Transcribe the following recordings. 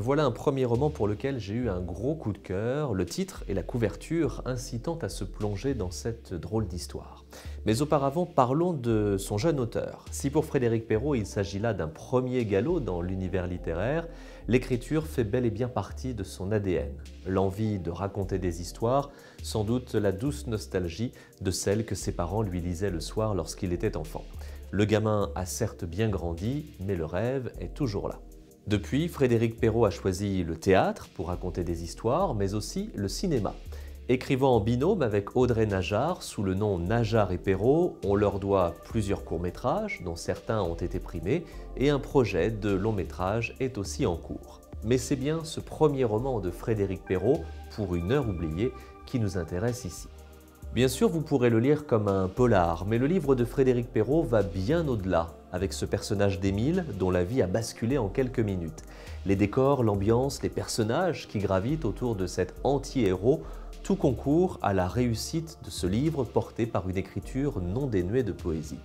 Voilà un premier roman pour lequel j'ai eu un gros coup de cœur, le titre et la couverture incitant à se plonger dans cette drôle d'histoire. Mais auparavant, parlons de son jeune auteur. Si pour Frédéric Perrault il s'agit là d'un premier galop dans l'univers littéraire, l'écriture fait bel et bien partie de son ADN. L'envie de raconter des histoires, sans doute la douce nostalgie de celle que ses parents lui lisaient le soir lorsqu'il était enfant. Le gamin a certes bien grandi, mais le rêve est toujours là. Depuis, Frédéric Perrault a choisi le théâtre pour raconter des histoires, mais aussi le cinéma. Écrivant en binôme avec Audrey Najar sous le nom Najar et Perrault, on leur doit plusieurs courts-métrages, dont certains ont été primés, et un projet de long-métrage est aussi en cours. Mais c'est bien ce premier roman de Frédéric Perrault, pour une heure oubliée, qui nous intéresse ici. Bien sûr, vous pourrez le lire comme un polar, mais le livre de Frédéric Perrault va bien au-delà, avec ce personnage d'Émile dont la vie a basculé en quelques minutes. Les décors, l'ambiance, les personnages qui gravitent autour de cet anti-héros, tout concourt à la réussite de ce livre porté par une écriture non dénuée de poésie.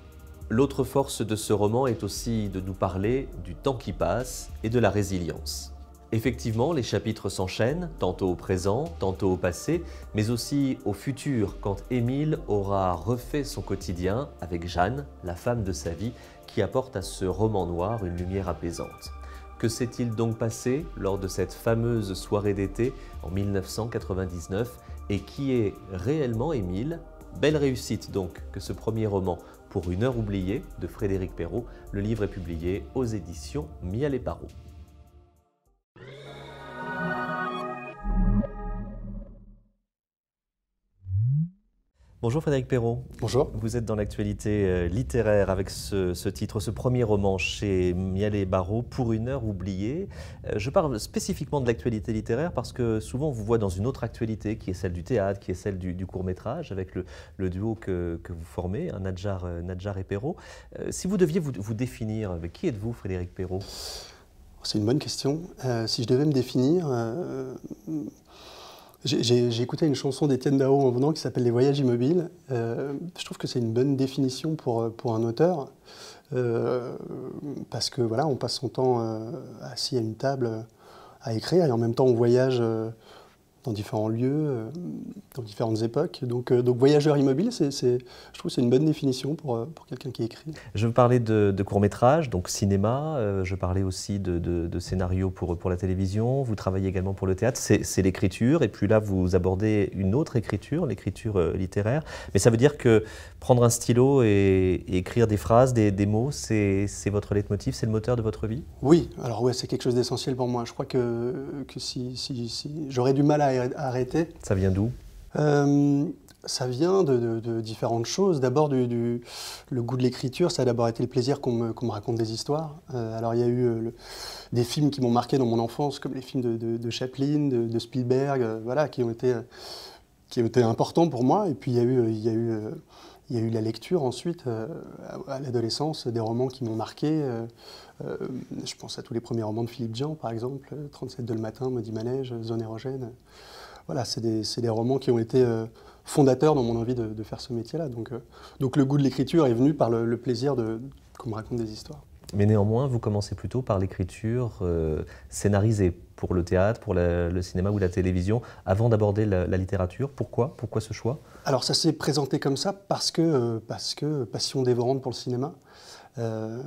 L'autre force de ce roman est aussi de nous parler du temps qui passe et de la résilience. Effectivement, les chapitres s'enchaînent, tantôt au présent, tantôt au passé, mais aussi au futur, quand Émile aura refait son quotidien avec Jeanne, la femme de sa vie, qui apporte à ce roman noir une lumière apaisante. Que s'est-il donc passé lors de cette fameuse soirée d'été en 1999 et qui est réellement Émile Belle réussite donc que ce premier roman pour une heure oubliée de Frédéric Perrault, le livre est publié aux éditions Mial Parot. Bonjour Frédéric Perrault. Bonjour. Vous êtes dans l'actualité euh, littéraire avec ce, titre, ce premier roman chez Miel et Barreau, Pour une heure oubliée. Euh, je parle spécifiquement de l'actualité littéraire parce que souvent on vous voit dans une autre actualité qui est celle du théâtre, qui est celle du, court-métrage avec le, duo que, vous formez, hein, euh, Nadjar, et Perrault. Si vous deviez vous, définir, qui êtes-vous Frédéric Perrault C'est une bonne question. si je devais me définir... J'ai écouté une chanson d'Étienne Dao en venant qui s'appelle Les Voyages immobiles. Euh, je trouve que c'est une bonne définition pour, euh, pour un auteur. Euh, parce que voilà, on passe son temps assis à une table à écrire et en même temps on voyage dans différents lieux, euh, dans différentes époques. Donc, euh, donc voyageur immobile, je trouve que c'est une bonne définition pour, euh, quelqu'un qui écrit. Je parlais de, de courts-métrages, donc cinéma, je parlais aussi de, scénarios pour, pour la télévision, vous travaillez également pour le théâtre, c'est, l'écriture, et puis là vous abordez une autre écriture, l'écriture littéraire, mais ça veut dire que prendre un stylo et, écrire des phrases, des, mots, c'est, votre leitmotiv, c'est le moteur de votre vie Oui, alors oui, c'est quelque chose d'essentiel pour moi. Je crois que, que si, si j'aurais du mal à arrêter. Ça vient d'où euh, ça vient de, différentes choses. D'abord, du, le goût de l'écriture, ça a d'abord été le plaisir qu'on me, raconte des histoires. Euh, alors, il y a eu euh, des films qui m'ont marqué dans mon enfance, comme les films de, de Chaplin, de, Spielberg, voilà, qui ont, été, qui ont été importants pour moi. Et puis, il y a eu, il y a eu il y a eu la lecture ensuite, euh, à l'adolescence, des romans qui m'ont marqué. Euh, euh, je pense à tous les premiers romans de Philippe Jean, par exemple, 37 de le matin, Maudit Manège, Zone érogène. Voilà, c'est des, romans qui ont été fondateurs dans mon envie de, faire ce métier-là. Donc, donc le goût de l'écriture est venu par le, plaisir de, qu'on me raconte des histoires. Mais néanmoins, vous commencez plutôt par l'écriture euh, scénarisée pour le théâtre, pour le cinéma ou la télévision, avant d'aborder la, littérature. Pourquoi Pourquoi ce choix Alors ça s'est présenté comme ça parce que, euh, parce que passion dévorante pour le cinéma. Euh,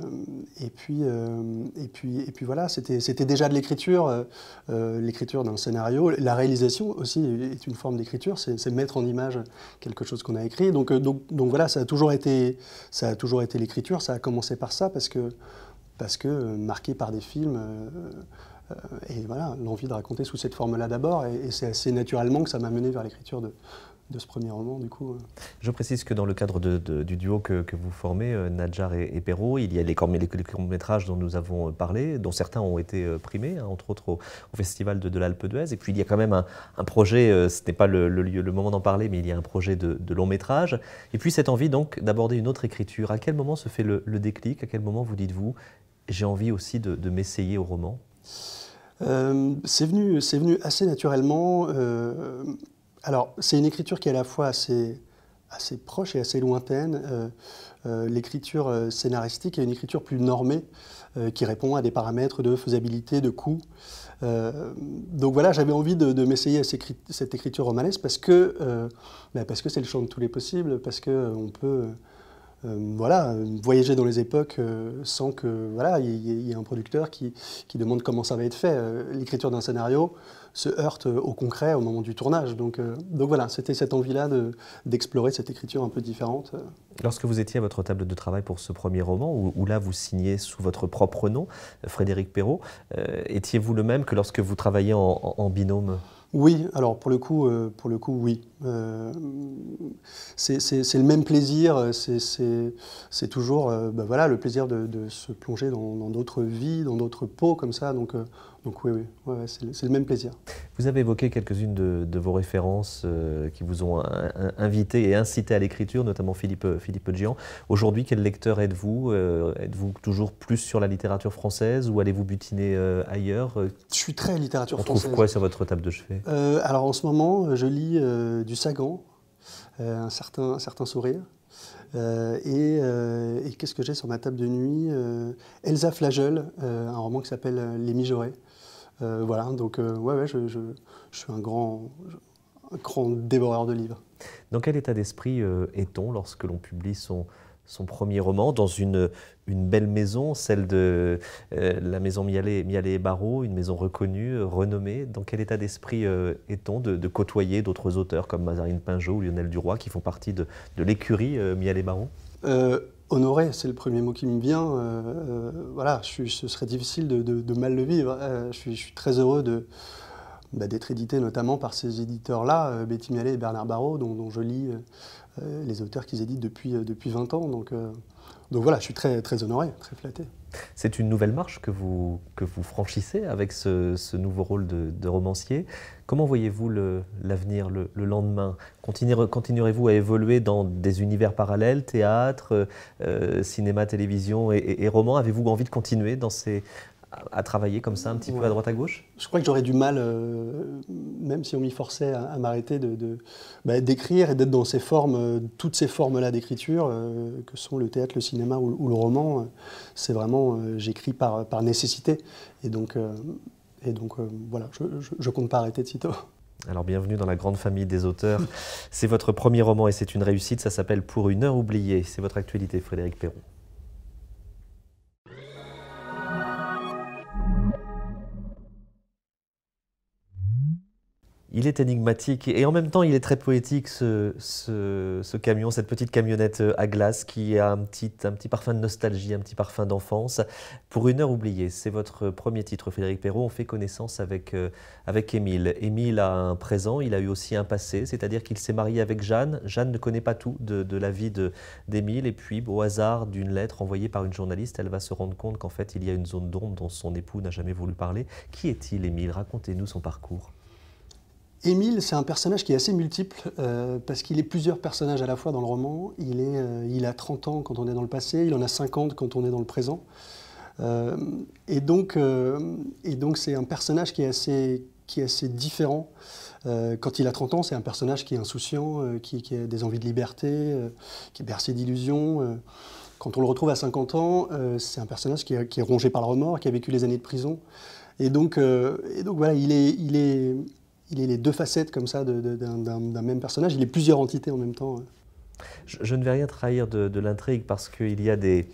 et, puis, euh, et, puis, et puis voilà, c'était déjà de l'écriture, euh, l'écriture d'un scénario. La réalisation aussi est une forme d'écriture, c'est mettre en image quelque chose qu'on a écrit. Donc, donc, donc, voilà, ça a toujours été, ça a toujours été l'écriture, ça a commencé par ça parce que, parce que marqué par des films euh, et voilà, l'envie de raconter sous cette forme-là d'abord, et, c'est assez naturellement que ça m'a mené vers l'écriture de, ce premier roman, du coup. Euh. Je précise que dans le cadre du duo que, vous formez, euh, Nadjar et, Perrault, il y a les, les, courts-métrages dont nous avons parlé, dont certains ont été primés, hein, entre autres au, Festival de, l'Alpe d'Huez. Et puis il y a quand même un, projet, ce n'est pas le, le moment d'en parler, mais il y a un projet de, long-métrage. Et puis cette envie donc d'aborder une autre écriture. À quel moment se fait le déclic À quel moment vous dites-vous, j'ai envie aussi de m'essayer au roman euh, c'est venu, venu assez naturellement. Euh, alors, c'est une écriture qui est à la fois assez, assez proche et assez lointaine. Euh, l'écriture scénaristique est une écriture plus normée qui répond à des paramètres de faisabilité, de coût. donc voilà, j'avais envie de, m'essayer à cette écriture romanesque parce que bah, que c'est le champ de tous les possibles, parce qu'on peut euh, voilà, voyager dans les époques euh, sans que voilà, il y, ait un producteur qui, demande comment ça va être fait. Euh, l'écriture d'un scénario se heurte au concret au moment du tournage. Donc, donc voilà, c'était cette envie-là d'explorer cette écriture un peu différente. Lorsque vous étiez à votre table de travail pour ce premier roman, où, là vous signez sous votre propre nom, Frédéric Perrault, étiez-vous le même que lorsque vous travailliez en binôme oui, alors pour le coup, euh, pour le coup oui. Euh, c'est le même plaisir, c'est toujours euh, ben voilà, le plaisir de, se plonger dans d'autres vies, dans d'autres peaux comme ça. Donc donc oui, Ouais, c'est le, même plaisir. Vous avez évoqué quelques-unes de, vos références euh, qui vous ont invité et incité à l'écriture, notamment Philippe, euh, Philippe Aujourd'hui, quel lecteur êtes-vous euh, Êtes-vous toujours plus sur la littérature française ou allez-vous butiner ailleurs Je suis très littérature française. On trouve quoi sur votre table de chevet Alors en ce moment, je lis du Sagan, un, certain, certain sourire. et, qu'est-ce que j'ai sur ma table de nuit Elsa Flagel, un roman qui s'appelle Les Mijaurés, euh, voilà, donc euh, ouais, ouais je, suis un grand, un grand dévoreur de livres. Dans quel état d'esprit euh, est-on lorsque l'on publie son, son premier roman dans une, une belle maison, celle de la maison Mialet, Mialet et Barreau, une maison reconnue, renommée Dans quel état d'esprit est-on de, côtoyer d'autres auteurs comme Mazarine Pinjot ou Lionel Duroy qui font partie de, de l'écurie Mialet-Barreau honoré, c'est le premier mot qui me vient. Euh, euh, voilà, ce serait difficile de, mal le vivre. Hein. Euh, je, suis, très heureux bah, d'être édité notamment par ces éditeurs-là, Betty Mialet et Bernard Barrault, dont, je lis les auteurs qu'ils éditent depuis, depuis 20 ans. Donc, donc voilà, je suis très, très honoré, très flatté. C'est une nouvelle marche que vous, que vous franchissez avec ce, nouveau rôle de, romancier. Comment voyez-vous l'avenir, le, lendemain Continuerez-vous à évoluer dans des univers parallèles, théâtre, euh, cinéma, télévision et, et roman Avez-vous envie de continuer dans ces, à, travailler comme ça un petit peu à droite à gauche Je crois que j'aurais du mal, euh, même si on m'y forçait à, m'arrêter, bah, d'écrire de, et d'être dans ces formes, euh, toutes ces formes-là d'écriture, euh, que sont le théâtre, le cinéma ou, le roman. c'est vraiment, j'écris par, par nécessité. Et donc, et donc voilà, je ne compte pas arrêter de sitôt. Alors bienvenue dans la grande famille des auteurs. c'est votre premier roman et c'est une réussite, ça s'appelle Pour une heure oubliée. C'est votre actualité, Frédéric Perron. il est énigmatique et en même temps il est très poétique ce, camion, cette petite camionnette euh, à glace qui a un petit, parfum de nostalgie, un petit parfum d'enfance. Pour une heure oubliée, c'est votre premier titre Frédéric Perrault, on fait connaissance avec, euh, avec Émile. Émile a un présent, il a eu aussi un passé, c'est-à-dire qu'il s'est marié avec Jeanne. Jeanne ne connaît pas tout de, de la vie d'Émile et puis au hasard d'une lettre envoyée par une journaliste, elle va se rendre compte qu'en fait il y a une zone d'ombre dont son époux n'a jamais voulu parler. Qui est-il Émile Racontez-nous son parcours. Émile, c'est un personnage qui est assez multiple, euh, parce qu'il est plusieurs personnages à la fois dans le roman. Il, est, euh, il a 30 ans quand on est dans le passé, il en a 50 quand on est dans le présent. Euh, et donc, c'est un personnage qui est assez, qui est assez différent. quand il a 30 ans, c'est un personnage qui est insouciant, qui, a des envies de liberté, qui est bercé d'illusions. Quand on le retrouve à 50 ans, c'est un personnage qui est, rongé par le remords, qui a vécu les années de prison. Et donc, donc voilà, il est, il est il est les deux facettes comme ça d'un même personnage, il est plusieurs entités en même temps. Hein. Je, ne vais rien trahir de, l'intrigue parce qu'il y a des,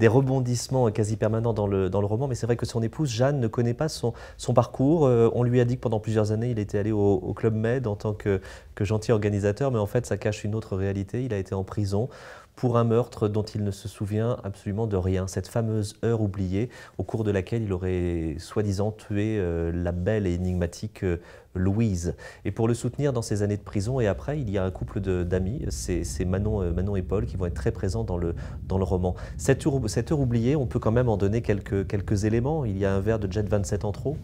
rebondissements quasi permanents dans le, dans le roman, mais c'est vrai que son épouse, Jeanne, ne connaît pas son, son parcours. Euh, on lui a dit que pendant plusieurs années, il était allé au, Club Med en tant que, que gentil organisateur, mais en fait, ça cache une autre réalité. Il a été en prison pour un meurtre dont il ne se souvient absolument de rien. Cette fameuse heure oubliée au cours de laquelle il aurait soi-disant tué euh, la belle et énigmatique euh, Louise. Et pour le soutenir dans ses années de prison, et après, il y a un couple d'amis, c'est Manon, euh, Manon et Paul, qui vont être très présents dans le, dans le roman. Cette heure, oubliée, on peut quand même en donner quelques, quelques éléments. Il y a un verre de Jet 27 en trop,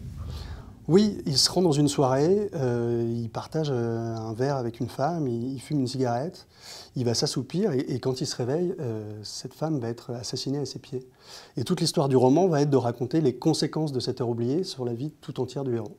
oui, il se rend dans une soirée, euh, il partage euh, un verre avec une femme, il, fume une cigarette, il va s'assoupir et, quand il se réveille, euh, cette femme va être assassinée à ses pieds. Et toute l'histoire du roman va être de raconter les conséquences de cette heure oubliée sur la vie tout entière du héros.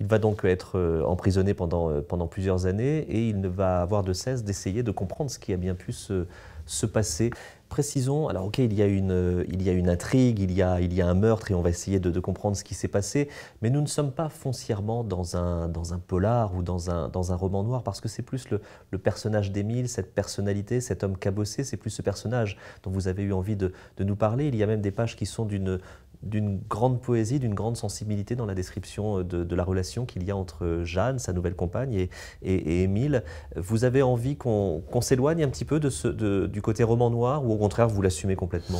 Il va donc être emprisonné pendant, pendant plusieurs années et il ne va avoir de cesse d'essayer de comprendre ce qui a bien pu se se passer. Précisons, alors ok, il y a une, euh, il y a une intrigue, il y a, il y a un meurtre et on va essayer de, comprendre ce qui s'est passé, mais nous ne sommes pas foncièrement dans un, dans un polar ou dans un, dans un roman noir parce que c'est plus le, personnage d'Émile, cette personnalité, cet homme cabossé, c'est plus ce personnage dont vous avez eu envie de nous parler. Il y a même des pages qui sont d'une d'une grande poésie, d'une grande sensibilité dans la description euh, de, la relation qu'il y a entre Jeanne, sa nouvelle compagne, et, Émile. Vous avez envie qu'on s'éloigne un petit peu du côté roman noir, ou au contraire, vous l'assumez complètement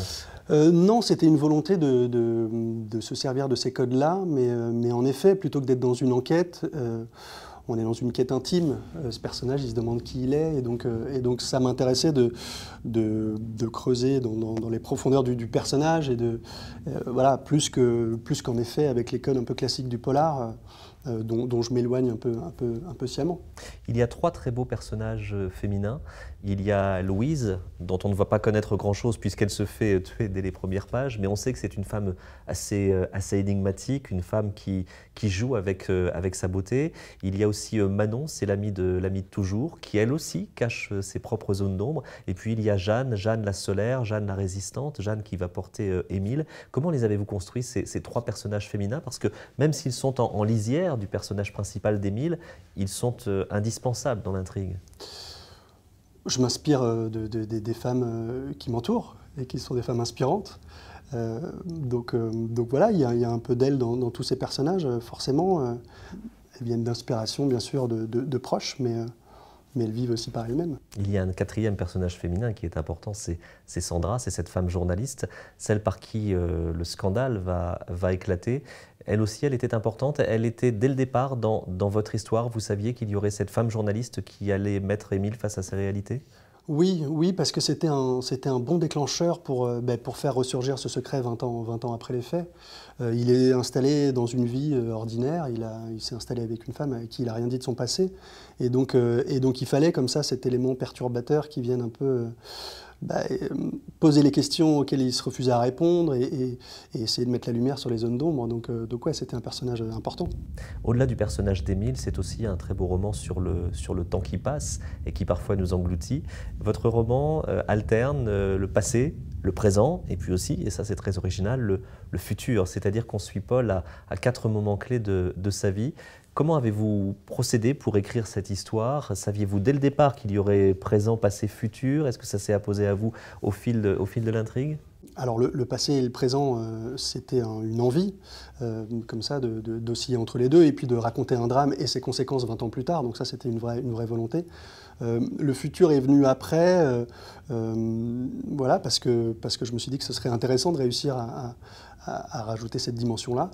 euh, non, c'était une volonté de, se servir de ces codes-là, euh, mais, en effet, plutôt que d'être dans une enquête, on est dans une quête intime. Euh, ce personnage, il se demande qui il est. Et donc, euh, et donc ça m'intéressait de, de, creuser dans, les profondeurs du, personnage. Et de, euh, voilà, plus qu'en plus qu'en effet, avec les codes un peu classiques du polar, dont, je m'éloigne un peu, un, peu, un peu sciemment. Il y a trois très beaux personnages féminins. Il y a Louise, dont on ne voit pas connaître grand-chose puisqu'elle se fait euh, tuer dès les premières pages, mais on sait que c'est une femme assez, euh, assez énigmatique, une femme qui, joue avec, euh, avec sa beauté. Il y a aussi Manon, c'est l'amie de, de toujours, qui elle aussi cache ses propres zones d'ombre. Et puis il y a Jeanne, Jeanne la solaire, Jeanne la résistante, Jeanne qui va porter Émile. Comment les avez-vous construits, ces, trois personnages féminins Parce que même s'ils sont en, lisière du personnage principal d'Émile, ils sont indispensables dans l'intrigue. Je m'inspire euh, de, des femmes euh, qui m'entourent et qui sont des femmes inspirantes. Euh, donc, donc voilà, il y, a un peu d'elle dans, tous ces personnages, forcément. elles viennent d'inspiration, bien sûr, de, proches, mais, mais elles vivent aussi par elles-mêmes. Il y a un quatrième personnage féminin qui est important, c'est Sandra, c'est cette femme journaliste, celle par qui le scandale va, va éclater elle aussi, elle était importante. Elle était dès le départ dans, dans votre histoire. Vous saviez qu'il y aurait cette femme journaliste qui allait mettre Émile face à ses réalités oui, oui, parce que c'était un, c'était un bon déclencheur pour, euh, ben, pour faire ressurgir ce secret 20 ans, 20 ans après les faits. Euh, il est installé dans une vie euh, ordinaire, il, a, il s'est installé avec une femme avec qui il n'a rien dit de son passé. Et donc, et donc il fallait comme ça cet élément perturbateur qui vienne un peu bah, euh, poser les questions auxquelles il se refusait à répondre et, essayer de mettre la lumière sur les zones d'ombre. Donc, euh, de quoi c'était un personnage important. Au-delà du personnage d'Émile, c'est aussi un très beau roman sur le, sur le temps qui passe et qui parfois nous engloutit. Votre roman euh, alterne le passé, le présent et puis aussi, et ça c'est très original, le, futur. C'est-à-dire qu'on suit Paul à, à, quatre moments clés de, de sa vie Comment avez-vous procédé pour écrire cette histoire Saviez-vous dès le départ qu'il y aurait présent, passé, futur Est-ce que ça s'est apposé à vous au fil de, au fil de l'intrigue alors le, passé et le présent, euh, c'était une envie, euh, comme ça, d'osciller de, entre les deux, et puis de raconter un drame et ses conséquences 20 ans plus tard, donc ça c'était une vraie, une vraie volonté. Euh, le futur est venu après, voilà, parce que, parce que je me suis dit que ce serait intéressant de réussir à rajouter cette dimension-là.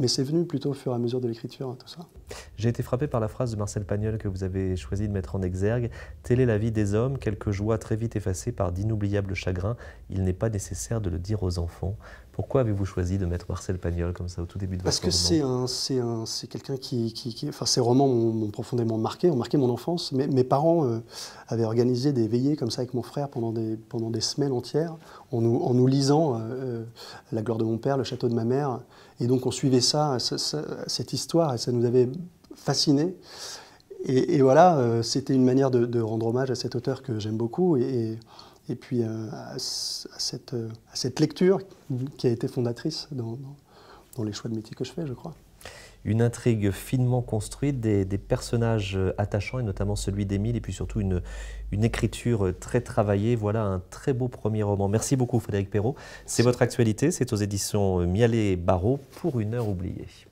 Mais c'est venu plutôt au fur et à mesure de l'écriture, hein, tout ça. J'ai été frappé par la phrase de Marcel Pagnol que vous avez choisi de mettre en exergue. Telle est la vie des hommes, quelques joies très vite effacées par d'inoubliables chagrins. Il n'est pas nécessaire de le dire aux enfants. Pourquoi avez-vous choisi de mettre Marcel Pagnol comme ça au tout début de votre Parce que c'est un, c'est c'est quelqu'un qui, enfin, ces romans m'ont, profondément marqué, ont marqué mon enfance. Mes, mes parents euh, avaient organisé des veillées comme ça avec mon frère pendant des, pendant des semaines entières, en nous, en nous lisant euh, euh, La gloire de mon père, Le château de ma mère. Et donc on suivait ça cette histoire, et ça nous avait fasciné. Et, voilà, euh, c'était une manière de, rendre hommage à cet auteur que j'aime beaucoup et, et puis euh, euh, à, cette, lecture mhm. qui a été fondatrice dans, dans, les choix de métier que je fais, je crois une intrigue finement construite, des, personnages attachants, et notamment celui d'Émile, et puis surtout une, une, écriture très travaillée. Voilà un très beau premier roman. Merci beaucoup Frédéric Perrault. C'est votre actualité, c'est aux éditions Mialet et Barreau pour une heure oubliée.